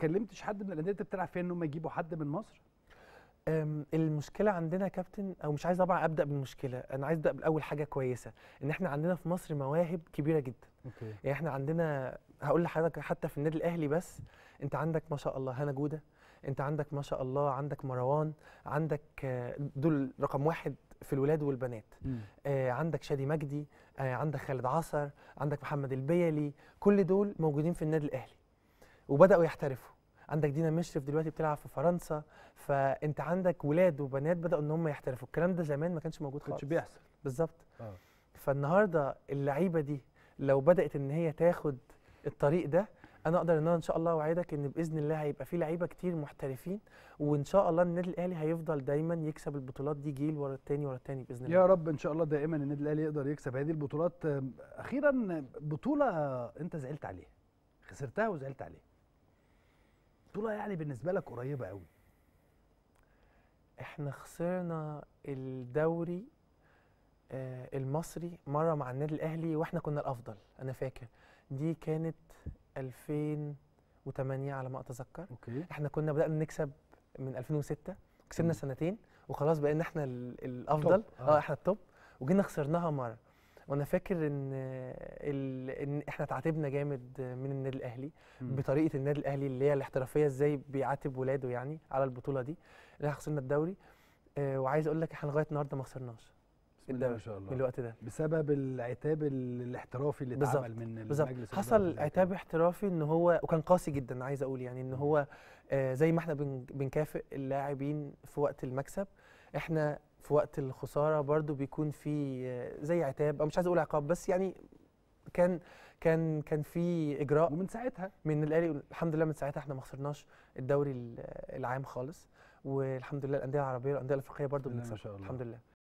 كلمتش حد من الانديه انت بتلعب فيها ان هم يجيبوا حد من مصر؟ المشكله عندنا يا كابتن او مش عايز طبعا ابدا بالمشكله انا عايز ابدا باول حاجه كويسه ان احنا عندنا في مصر مواهب كبيره جدا أوكي. يعني احنا عندنا هقول لحضرتك حتى في النادي الاهلي بس انت عندك ما شاء الله هنا جوده انت عندك ما شاء الله عندك مروان عندك آه، دول رقم واحد في الولاد والبنات م. آه عندك شادي مجدي آه عندك خالد عصر عندك محمد البيلي كل دول موجودين في النادي الاهلي وبداوا يحترفوا عندك دينا مشرف دلوقتي بتلعب في فرنسا فانت عندك ولاد وبنات بداوا ان هم يحترفوا الكلام ده زمان ما كانش موجود خالص كانش بيحصل بالظبط آه. فالنهارده اللعيبه دي لو بدات ان هي تاخد الطريق ده انا اقدر ان انا ان شاء الله اوعدك ان باذن الله هيبقى في لعيبه كتير محترفين وان شاء الله النادي الاهلي هيفضل دايما يكسب البطولات دي جيل ورا التاني ورا التاني باذن الله يا رب ان شاء الله دائما النادي الاهلي يقدر يكسب هذه البطولات اخيرا بطوله انت زعلت عليها خسرتها وزعلت عليها البطوله يعني بالنسبه لك قريبه قوي احنا خسرنا الدوري آه المصري مره مع النادي الاهلي واحنا كنا الافضل انا فاكر دي كانت 2008 على ما اتذكر أوكي. احنا كنا بدانا نكسب من 2006 كسبنا سنتين وخلاص بقينا احنا الافضل آه. اه احنا التوب وجينا خسرناها مره وانا فاكر ان ان احنا تعاتبنا جامد من النادي الاهلي بطريقه النادي الاهلي اللي هي الاحترافيه ازاي بيعاتب ولاده يعني على البطوله دي اللي خسرنا الدوري آه، وعايز اقول لك احنا لغايه النهارده ما خسرناش ما شاء الله من الوقت ده بسبب العتاب الاحترافي اللي اتعمل من المجلس حصل عتاب احترافي ان هو وكان قاسي جدا عايز اقول يعني ان هو آه زي ما احنا بنكافئ اللاعبين في وقت المكسب احنا في وقت الخساره برضو بيكون في آه، زي عتاب او مش عايز اقول عقاب بس يعني كان كان كان في اجراء ومن ساعتها من الاهلي الحمد لله من ساعتها احنا ما خسرناش الدوري العام خالص والحمد لله الانديه العربيه والانديه الافريقيه برضو بنكسب الحمد لله